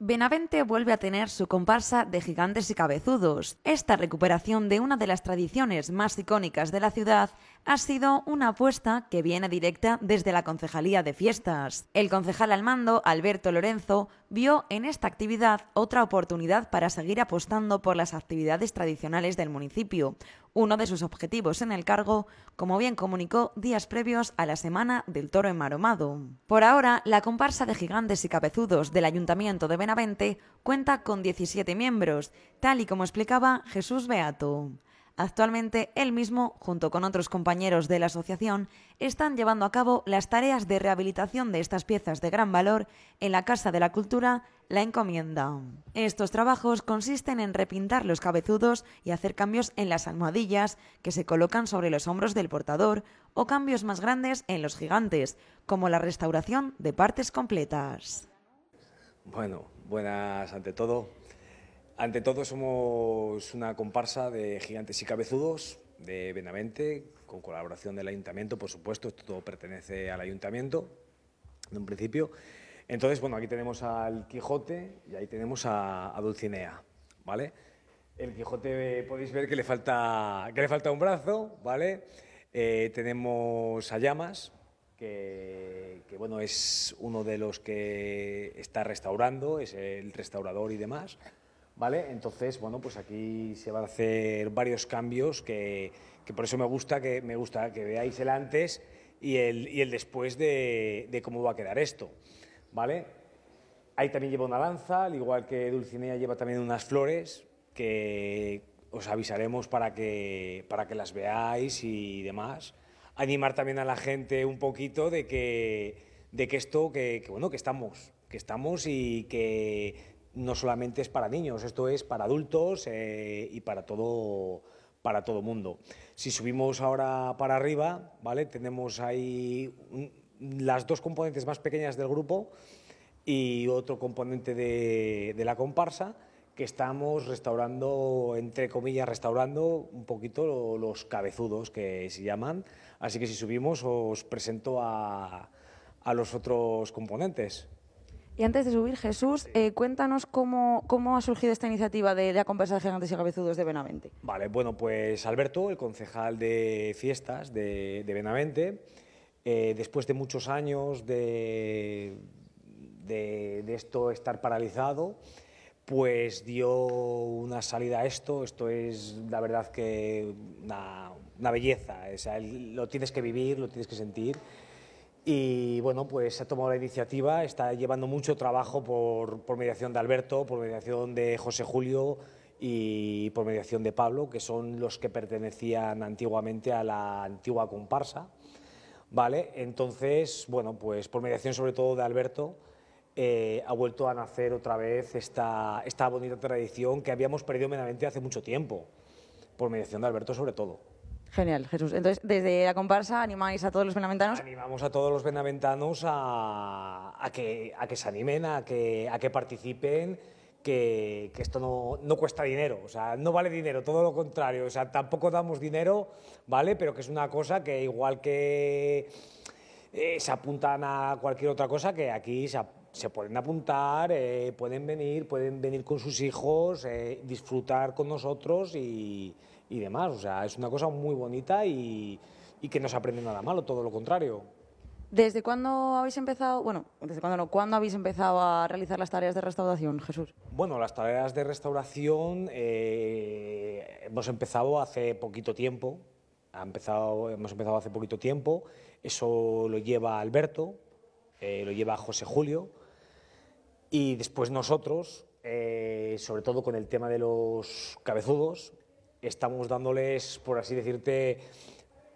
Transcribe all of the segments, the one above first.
Benavente vuelve a tener su comparsa de gigantes y cabezudos. Esta recuperación de una de las tradiciones más icónicas de la ciudad ha sido una apuesta que viene directa desde la Concejalía de Fiestas. El concejal al mando, Alberto Lorenzo, vio en esta actividad otra oportunidad para seguir apostando por las actividades tradicionales del municipio, uno de sus objetivos en el cargo, como bien comunicó días previos a la Semana del Toro Enmaromado. Por ahora, la comparsa de gigantes y cabezudos del Ayuntamiento de Benavente cuenta con 17 miembros, tal y como explicaba Jesús Beato. Actualmente él mismo, junto con otros compañeros de la asociación, están llevando a cabo las tareas de rehabilitación de estas piezas de gran valor en la Casa de la Cultura La Encomienda. Estos trabajos consisten en repintar los cabezudos y hacer cambios en las almohadillas que se colocan sobre los hombros del portador o cambios más grandes en los gigantes, como la restauración de partes completas. Bueno, buenas ante todo. Ante todo somos una comparsa de gigantes y cabezudos de Benavente, con colaboración del ayuntamiento, por supuesto, todo pertenece al ayuntamiento, en un principio. Entonces, bueno, aquí tenemos al Quijote y ahí tenemos a, Dulcinea, ¿vale? El Quijote podéis ver que le falta, que le falta un brazo, ¿vale? Eh, tenemos a Llamas, que, que, bueno, es uno de los que está restaurando, es el restaurador y demás. ¿vale? Entonces, bueno, pues aquí se van a hacer varios cambios que, por eso me gusta que, me gusta que veáis el antes y el, después de, cómo va a quedar esto, ¿vale? Ahí también lleva una lanza, al igual que Dulcinea lleva también unas flores que os avisaremos para que, para que las veáis y demás. Animar también a la gente un poquito de que, de que esto, que, que bueno, que estamos, que estamos y que no solamente es para niños, esto es para adultos eh, y para todo para todo mundo. Si subimos ahora para arriba, ¿vale? Tenemos ahí las dos componentes más pequeñas del grupo y otro componente de, la comparsa que estamos restaurando, entre comillas, restaurando un poquito los cabezudos que se llaman. Así que si subimos os presento a los otros componentes. Y antes de subir, Jesús, eh, cuéntanos cómo, cómo, ha surgido esta iniciativa de, de compensar gigantes y cabezudos de Benavente. Vale, bueno, pues Alberto, el concejal de fiestas de, de Benavente, eh, después de muchos años de, de, esto estar paralizado, pues dio una salida a esto. Esto es, la verdad, que una, belleza. lo tienes que vivir, lo tienes que sentir y bueno, pues se ha tomado la iniciativa, está llevando mucho trabajo por, mediación de Alberto, por mediación de José Julio y por mediación de Pablo, que son los que pertenecían antiguamente a la antigua comparsa. ¿Vale? Entonces, bueno, pues por mediación sobre todo de Alberto, eh, ha vuelto a nacer otra vez esta, esta bonita tradición que habíamos perdido meramente hace mucho tiempo, por mediación de Alberto sobre todo. Genial, Jesús. Entonces, desde la comparsa animáis a todos los benaventanos. Animamos a todos los benaventanos a, que, se animen, a que, participen. Que, esto no, cuesta dinero, o sea, no vale dinero, todo lo contrario, o sea, tampoco damos dinero, ¿vale? Pero que es una cosa que igual que eh, se apuntan a cualquier otra cosa, que aquí se, pueden apuntar, eh, pueden venir, pueden venir con sus hijos, eh, disfrutar con nosotros y, y demás. O sea, es una cosa muy bonita y, que no se aprende nada malo, todo lo contrario. ¿Desde cuándo habéis empezado, bueno, desde cuándo no, cuándo habéis empezado a realizar las tareas de restauración, Jesús? Bueno, las tareas de restauración eh, hemos empezado hace poquito tiempo, ha empezado, hemos empezado hace poquito tiempo, eso lo lleva Alberto, eh, lo lleva José Julio, y después nosotros, eh, sobre todo con el tema de los cabezudos, estamos dándoles, por así decirte,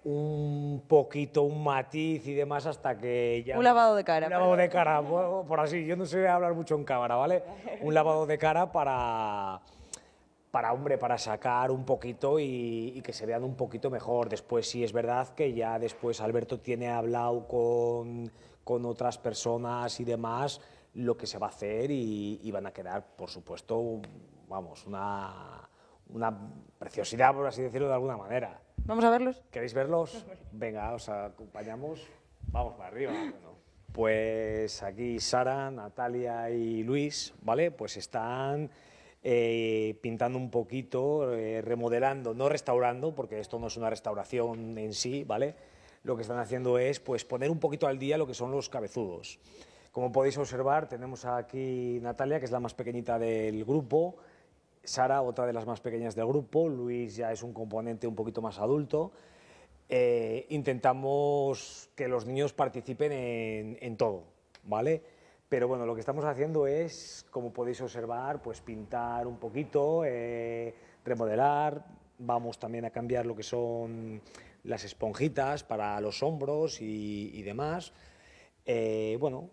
un poquito, un matiz y demás hasta que ya... Un lavado de cara. Un lavado de cara, por, así, yo no sé hablar mucho en cámara, ¿vale? Un lavado de cara para, para hombre, para sacar un poquito y, que se vean un poquito mejor. Después sí es verdad que ya después Alberto tiene hablado con, con otras personas y demás lo que se va a hacer y van a quedar, por supuesto, vamos, una una preciosidad, por así decirlo de alguna manera. ¿Vamos a verlos? ¿Queréis verlos? Venga, os acompañamos. Vamos para arriba. pues aquí Sara, Natalia y Luis, ¿vale? Pues están eh, pintando un poquito, eh, remodelando, no restaurando, porque esto no es una restauración en sí, ¿vale? Lo que están haciendo es pues, poner un poquito al día lo que son los cabezudos. Como podéis observar, tenemos aquí Natalia, que es la más pequeñita del grupo, Sara, otra de las más pequeñas del grupo, Luis ya es un componente un poquito más adulto. Eh, intentamos que los niños participen en, todo, ¿vale? Pero bueno, lo que estamos haciendo es, como podéis observar, pues pintar un poquito, eh, remodelar, vamos también a cambiar lo que son las esponjitas para los hombros y, demás. Eh, bueno,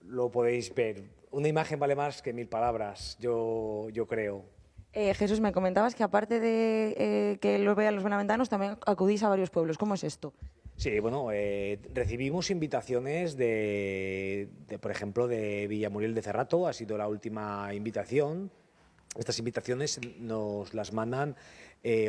lo podéis ver una imagen vale más que mil palabras, yo, yo creo. Eh, Jesús, me comentabas que aparte de eh, que los vean los benaventanos, también acudís a varios pueblos. ¿Cómo es esto? Sí, bueno, eh, recibimos invitaciones de, por ejemplo, de Villamuriel de Cerrato, ha sido la última invitación. Estas invitaciones nos las mandan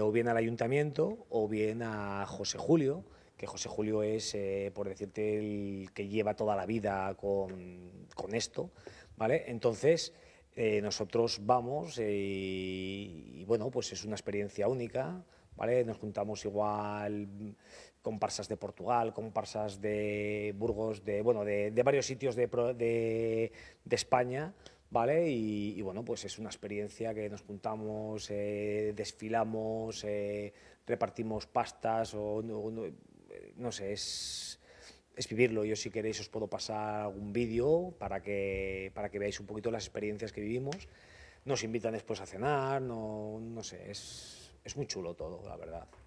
o bien al ayuntamiento o bien a José Julio, que José Julio es, por decirte, el que lleva toda la vida con, con esto. ¿vale? Entonces, eh, nosotros vamos eh, y, bueno, pues es una experiencia única, ¿vale? Nos juntamos igual con parsas de Portugal, con parsas de Burgos, de, bueno, de, varios sitios de, de, España, ¿vale? Y, bueno, pues es una experiencia que nos juntamos, eh, desfilamos, repartimos pastas o, no sé, es es vivirlo. Yo si queréis os puedo pasar algún vídeo para que, para que veáis un poquito las experiencias que vivimos. Nos invitan después a cenar, no, no sé, es muy chulo todo, la verdad.